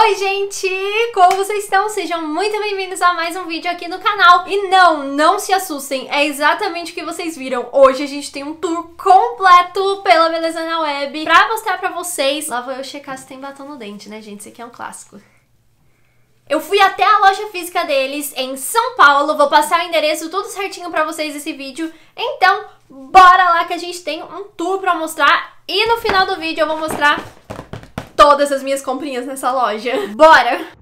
Oi gente, como vocês estão? Sejam muito bem-vindos a mais um vídeo aqui no canal. E não, não se assustem, é exatamente o que vocês viram. Hoje a gente tem um tour completo pela Beleza na Web pra mostrar pra vocês. Lá vou eu checar se tem batom no dente, né gente? Isso aqui é um clássico. Eu fui até a loja física deles em São Paulo, vou passar o endereço tudo certinho pra vocês nesse vídeo. Então, bora lá que a gente tem um tour pra mostrar e no final do vídeo eu vou mostrar todas as minhas comprinhas nessa loja. Bora!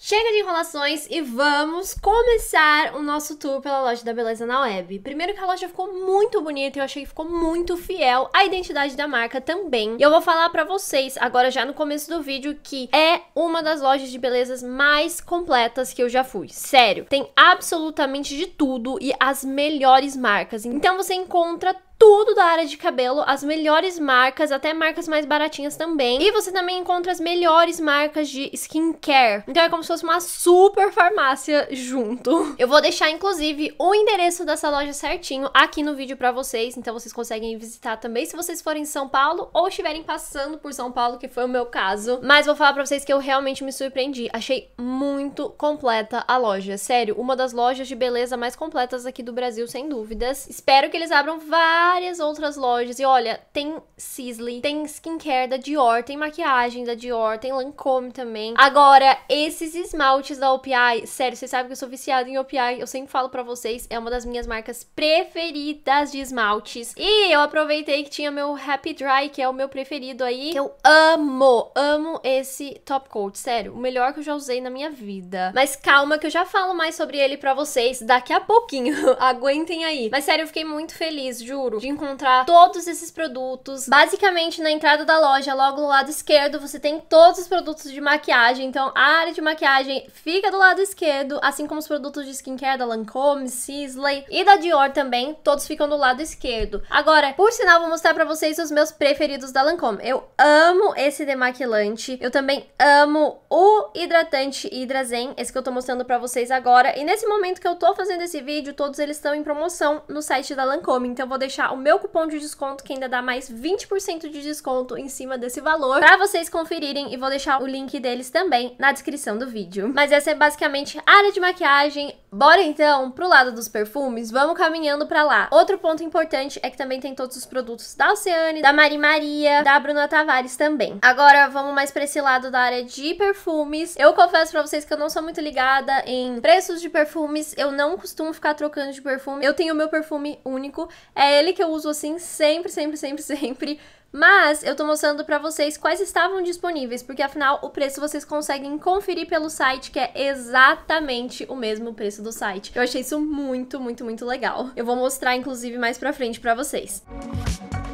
Chega de enrolações e vamos começar o nosso tour pela loja da beleza na web. Primeiro que a loja ficou muito bonita e eu achei que ficou muito fiel à identidade da marca também. E eu vou falar pra vocês agora já no começo do vídeo que é uma das lojas de belezas mais completas que eu já fui. Sério, tem absolutamente de tudo e as melhores marcas. Então você encontra tudo da área de cabelo, as melhores marcas, até marcas mais baratinhas também. E você também encontra as melhores marcas de skincare. Então é como se fosse uma super farmácia junto. Eu vou deixar inclusive o endereço dessa loja certinho aqui no vídeo para vocês, então vocês conseguem visitar também se vocês forem em São Paulo ou estiverem passando por São Paulo, que foi o meu caso. Mas vou falar para vocês que eu realmente me surpreendi. Achei muito completa a loja, sério, uma das lojas de beleza mais completas aqui do Brasil, sem dúvidas. Espero que eles abram várias várias outras lojas. E olha, tem Sisley, tem skincare da Dior, tem maquiagem da Dior, tem Lancôme também. Agora, esses esmaltes da OPI, sério, vocês sabem que eu sou viciada em OPI, eu sempre falo pra vocês, é uma das minhas marcas preferidas de esmaltes. E eu aproveitei que tinha meu Happy Dry, que é o meu preferido aí, que eu amo, amo esse top coat, sério, o melhor que eu já usei na minha vida. Mas calma que eu já falo mais sobre ele pra vocês daqui a pouquinho, aguentem aí. Mas sério, eu fiquei muito feliz, juro de encontrar todos esses produtos. Basicamente, na entrada da loja, logo do lado esquerdo, você tem todos os produtos de maquiagem. Então, a área de maquiagem fica do lado esquerdo, assim como os produtos de skincare da Lancôme, Sisley e da Dior também, todos ficam do lado esquerdo. Agora, por sinal, vou mostrar pra vocês os meus preferidos da Lancôme. Eu amo esse demaquilante, eu também amo o hidratante Hydra esse que eu tô mostrando pra vocês agora. E nesse momento que eu tô fazendo esse vídeo, todos eles estão em promoção no site da Lancôme, então vou deixar o meu cupom de desconto que ainda dá mais 20% de desconto em cima desse valor para vocês conferirem e vou deixar o link deles também na descrição do vídeo. Mas essa é basicamente a área de maquiagem, Bora então pro lado dos perfumes, vamos caminhando para lá. Outro ponto importante é que também tem todos os produtos da Oceane, da Mari Maria, da Bruna Tavares também. Agora vamos mais para esse lado da área de perfumes. Eu confesso para vocês que eu não sou muito ligada em preços de perfumes, eu não costumo ficar trocando de perfume. Eu tenho o meu perfume único, é ele que eu uso assim sempre, sempre, sempre, sempre. Mas eu tô mostrando para vocês quais estavam disponíveis, porque afinal o preço vocês conseguem conferir pelo site, que é exatamente o mesmo preço do site. Eu achei isso muito, muito, muito legal. Eu vou mostrar inclusive mais para frente para vocês. Música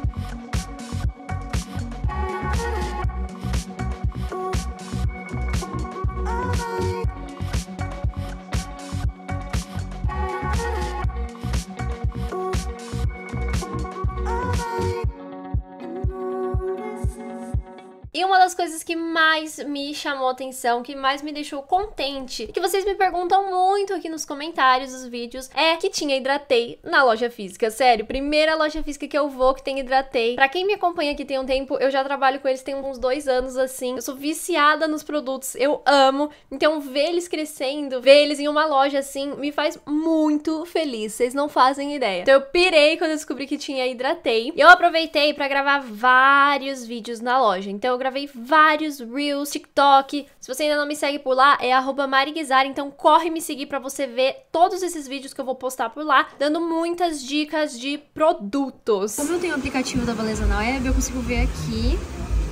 que mais me chamou atenção, que mais me deixou contente, e que vocês me perguntam muito aqui nos comentários dos vídeos, é que tinha hidratei na loja física. Sério, primeira loja física que eu vou que tem hidratei. Pra quem me acompanha aqui tem um tempo, eu já trabalho com eles tem uns dois anos assim. Eu sou viciada nos produtos, eu amo. Então ver eles crescendo, ver eles em uma loja assim, me faz muito feliz. Vocês não fazem ideia. Então eu pirei quando eu descobri que tinha hidratei. E eu aproveitei para gravar vários vídeos na loja. Então eu gravei vários stories, reels, TikTok. Se você ainda não me segue por lá, é @mariguizar, então corre me seguir para você ver todos esses vídeos que eu vou postar por lá, dando muitas dicas de produtos. Como eu tenho o aplicativo da Valesa na web, eu consigo ver aqui,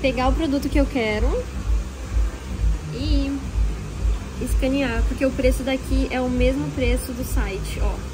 pegar o produto que eu quero e escanear, porque o preço daqui é o mesmo preço do site, ó.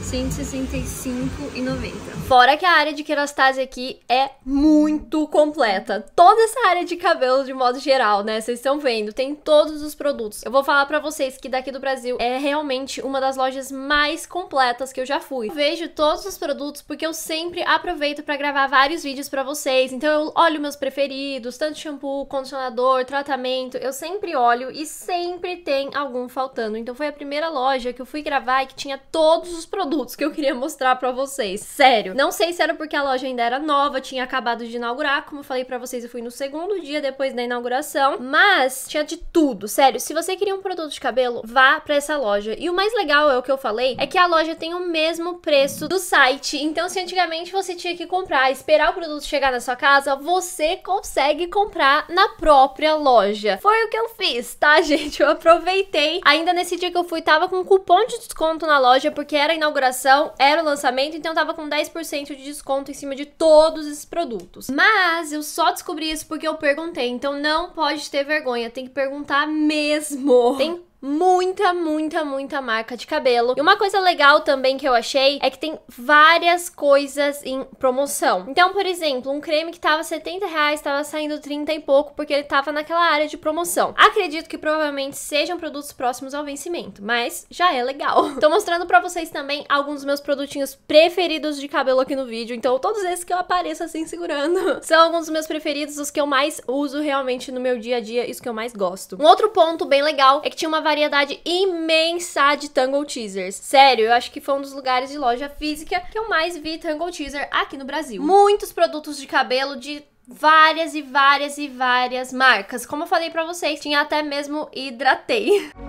165,90. Fora que a área de querastase aqui é muito completa. Toda essa área de cabelo de modo geral, né? Vocês estão vendo, tem todos os produtos. Eu vou falar para vocês que daqui do Brasil é realmente uma das lojas mais completas que eu já fui. Eu vejo todos os produtos porque eu sempre aproveito para gravar vários vídeos para vocês. Então eu olho meus preferidos, tanto shampoo, condicionador, tratamento, eu sempre olho e sempre tem algum faltando. Então foi a primeira loja que eu fui gravar e que tinha todos os produtos produtos que eu queria mostrar para vocês. Sério. Não sei se era porque a loja ainda era nova, tinha acabado de inaugurar. Como eu falei para vocês, eu fui no segundo dia depois da inauguração. Mas tinha de tudo, sério. Se você queria um produto de cabelo, vá para essa loja. E o mais legal é o que eu falei, é que a loja tem o mesmo preço do site. Então, se antigamente você tinha que comprar, esperar o produto chegar na sua casa, você consegue comprar na própria loja. Foi o que eu fiz, tá, gente? Eu aproveitei. Ainda nesse dia que eu fui, tava com cupom de desconto na loja, porque era inauguração era o lançamento, então tava com 10% de desconto em cima de todos esses produtos. Mas eu só descobri isso porque eu perguntei, então não pode ter vergonha, tem que perguntar mesmo. Tem muita, muita, muita marca de cabelo. E uma coisa legal também que eu achei é que tem várias coisas em promoção. Então, por exemplo, um creme que tava 70 reais tava saindo 30 e pouco porque ele tava naquela área de promoção. Acredito que provavelmente sejam produtos próximos ao vencimento, mas já é legal. Tô mostrando pra vocês também alguns dos meus produtinhos preferidos de cabelo aqui no vídeo, então todos esses que eu apareço assim segurando são alguns dos meus preferidos, os que eu mais uso realmente no meu dia a dia, isso que eu mais gosto. Um outro ponto bem legal é que tinha uma variedade imensa de Tangle Teasers. Sério, eu acho que foi um dos lugares de loja física que eu mais vi Tangle Teaser aqui no Brasil. Muitos produtos de cabelo de várias e várias e várias marcas. Como eu falei pra vocês, tinha até mesmo hidratei.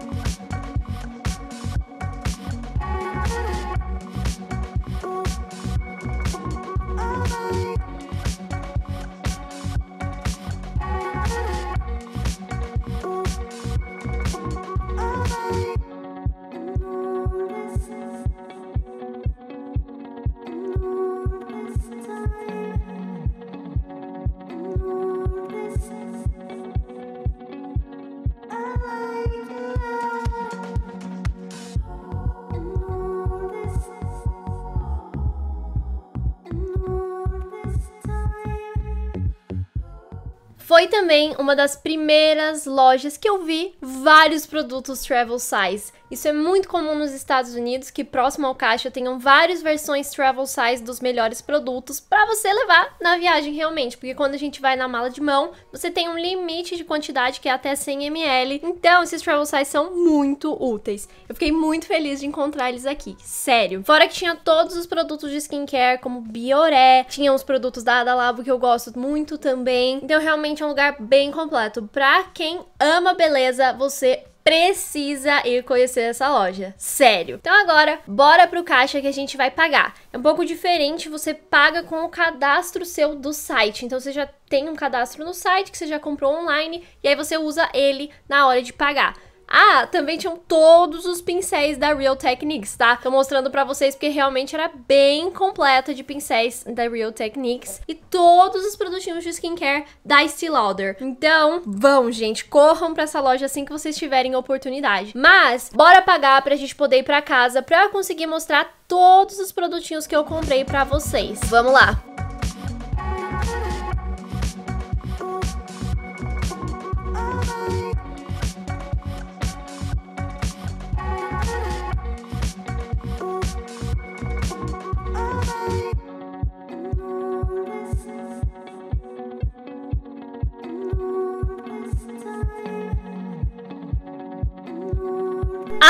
Foi também uma das primeiras lojas que eu vi vários produtos travel size. Isso é muito comum nos Estados Unidos que próximo ao caixa tenham várias versões travel size dos melhores produtos para você levar na viagem realmente, porque quando a gente vai na mala de mão, você tem um limite de quantidade que é até 100 ml. Então, esses travel size são muito úteis. Eu fiquei muito feliz de encontrar eles aqui, sério. Fora que tinha todos os produtos de skincare, como Bioré, tinha os produtos da Adalabo que eu gosto muito também. Então, realmente é um lugar bem completo. Pra quem ama beleza, você precisa ir conhecer essa loja. Sério. Então agora, bora pro caixa que a gente vai pagar. É um pouco diferente, você paga com o cadastro seu do site. Então você já tem um cadastro no site que você já comprou online e aí você usa ele na hora de pagar. Ah, também tinham todos os pincéis da Real Techniques, tá? Tô mostrando pra vocês porque realmente era bem completa de pincéis da Real Techniques e todos os produtinhos de skincare da Estee Lauder. Então, vão, gente, corram pra essa loja assim que vocês tiverem oportunidade. Mas, bora pagar pra gente poder ir pra casa pra eu conseguir mostrar todos os produtinhos que eu comprei pra vocês. Vamos lá!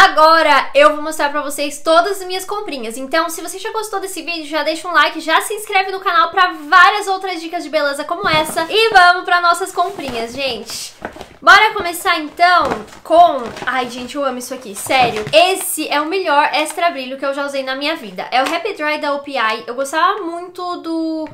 Agora eu vou mostrar pra vocês todas as minhas comprinhas. Então, se você já gostou desse vídeo, já deixa um like, já se inscreve no canal pra várias outras dicas de beleza como essa. E vamos pra nossas comprinhas, gente. Bora começar então com... Ai, gente, eu amo isso aqui, sério. Esse é o melhor extra brilho que eu já usei na minha vida. É o Happy Dry da OPI. Eu gostava muito do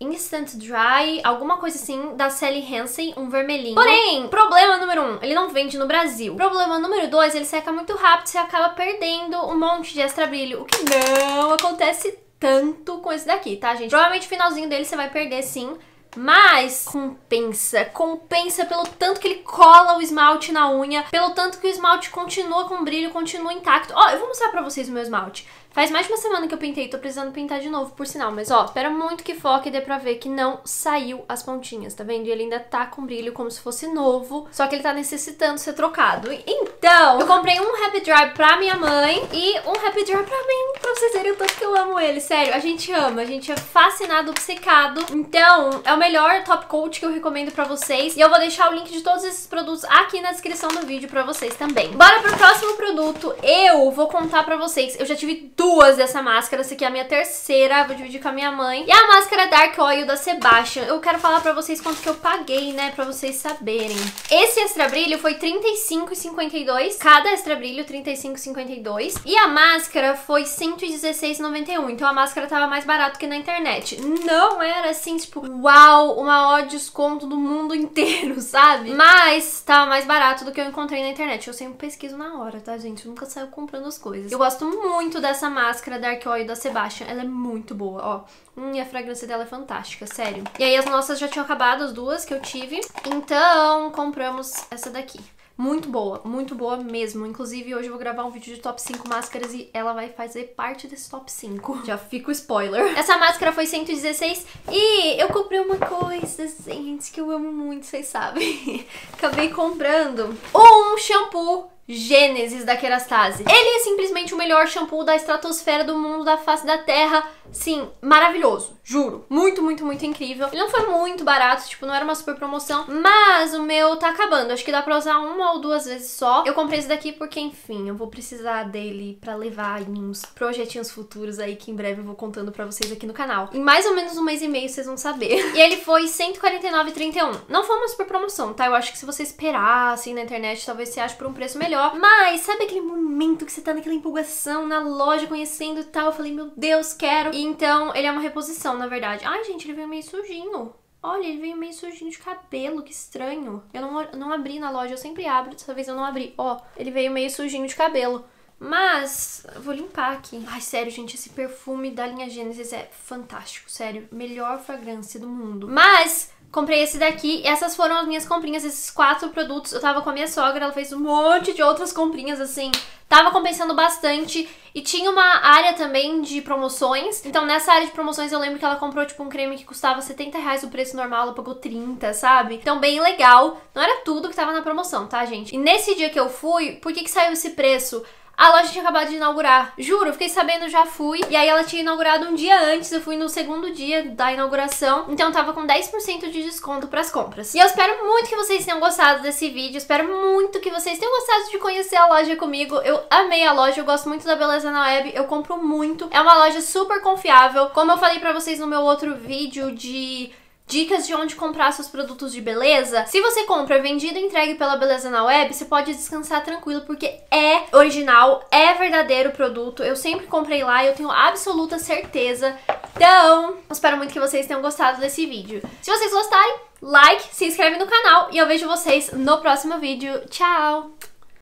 Instant Dry, alguma coisa assim, da Sally Hansen, um vermelhinho. Porém, problema número um, ele não vende no Brasil. Problema número dois, ele seca muito rápido, você acaba perdendo um monte de extra brilho, o que não acontece tanto com esse daqui, tá, gente? Provavelmente o finalzinho dele você vai perder, sim, mas compensa, compensa pelo tanto que ele cola o esmalte na unha, pelo tanto que o esmalte continua com brilho, continua intacto. Ó, oh, eu vou mostrar pra vocês o meu esmalte. Faz mais de uma semana que eu pintei, tô precisando pintar de novo, por sinal. Mas ó, espera muito que foque e dê pra ver que não saiu as pontinhas, tá vendo? E ele ainda tá com brilho como se fosse novo, só que ele tá necessitando ser trocado. Então, eu comprei um Happy Dry pra minha mãe e um Happy Dry pra mim, vocês verem o tanto que eu amo ele, sério. A gente ama, a gente é fascinado, obcecado. Então, é o melhor top coat que eu recomendo pra vocês. E eu vou deixar o link de todos esses produtos aqui na descrição do vídeo pra vocês também. Bora pro próximo produto. Eu vou contar pra vocês. Eu já tive duas dessa máscara. Essa aqui é a minha terceira. Vou dividir com a minha mãe. E a máscara Dark Oil da Sebastian. Eu quero falar pra vocês quanto que eu paguei, né? Pra vocês saberem. Esse extra brilho foi R$35,52. Cada extra brilho, R$35,52. E a máscara foi 150 116,91. Então a máscara tava mais barato que na internet. Não era assim, tipo, uau, uma maior desconto do mundo inteiro, sabe? Mas tava mais barato do que eu encontrei na internet. Eu sempre pesquiso na hora, tá, gente? Eu nunca saio comprando as coisas. Eu gosto muito dessa máscara da Oil da Sebastian. Ela é muito boa, ó. Hum, e a fragrância dela é fantástica, sério. E aí as nossas já tinham acabado, as duas que eu tive. Então, compramos essa daqui muito boa, muito boa mesmo. Inclusive, hoje eu vou gravar um vídeo de top 5 máscaras e ela vai fazer parte desse top 5. Já fica o spoiler. Essa máscara foi 116 e eu comprei uma coisa, gente, que eu amo muito, vocês sabem. Acabei comprando um shampoo Gênesis da Kerastase. Ele é simplesmente o melhor shampoo da estratosfera do mundo da face da Terra. Sim, maravilhoso, juro. Muito, muito, muito incrível. Ele não foi muito barato, tipo, não era uma super promoção, mas o meu tá acabando. Acho que dá pra usar uma ou duas vezes só. Eu comprei esse daqui porque, enfim, eu vou precisar dele pra levar em uns projetinhos futuros aí que em breve eu vou contando pra vocês aqui no canal. Em mais ou menos um mês e meio vocês vão saber. E ele foi 149,31. Não foi uma super promoção, tá? Eu acho que se você esperar, assim, na internet, talvez você ache por um preço melhor melhor. Mas sabe aquele momento que você tá naquela empolgação, na loja, conhecendo e tal? Eu falei, meu Deus, quero. E então ele é uma reposição, na verdade. Ai, gente, ele veio meio sujinho. Olha, ele veio meio sujinho de cabelo, que estranho. Eu não, não abri na loja, eu sempre abro, dessa vez eu não abri. Ó, ele veio meio sujinho de cabelo. Mas, vou limpar aqui. Ai, sério, gente, esse perfume da linha Gênesis é fantástico, sério. Melhor fragrância do mundo. Mas, Comprei esse daqui, essas foram as minhas comprinhas, esses quatro produtos. Eu tava com a minha sogra, ela fez um monte de outras comprinhas, assim. Tava compensando bastante e tinha uma área também de promoções. Então nessa área de promoções eu lembro que ela comprou, tipo, um creme que custava 70 reais o preço normal, ela pagou 30, sabe? Então bem legal. Não era tudo que tava na promoção, tá, gente? E nesse dia que eu fui, por que que saiu esse preço? A loja tinha acabado de inaugurar. Juro, fiquei sabendo, já fui. E aí ela tinha inaugurado um dia antes, eu fui no segundo dia da inauguração. Então tava com 10% de desconto pras compras. E eu espero muito que vocês tenham gostado desse vídeo. Espero muito que vocês tenham gostado de conhecer a loja comigo. Eu amei a loja, eu gosto muito da beleza na web. Eu compro muito. É uma loja super confiável. Como eu falei pra vocês no meu outro vídeo de dicas de onde comprar seus produtos de beleza. Se você compra vendido e entregue pela Beleza na Web, você pode descansar tranquilo porque é original, é verdadeiro o produto. Eu sempre comprei lá e eu tenho absoluta certeza. Então, espero muito que vocês tenham gostado desse vídeo. Se vocês gostarem, like, se inscreve no canal e eu vejo vocês no próximo vídeo. Tchau!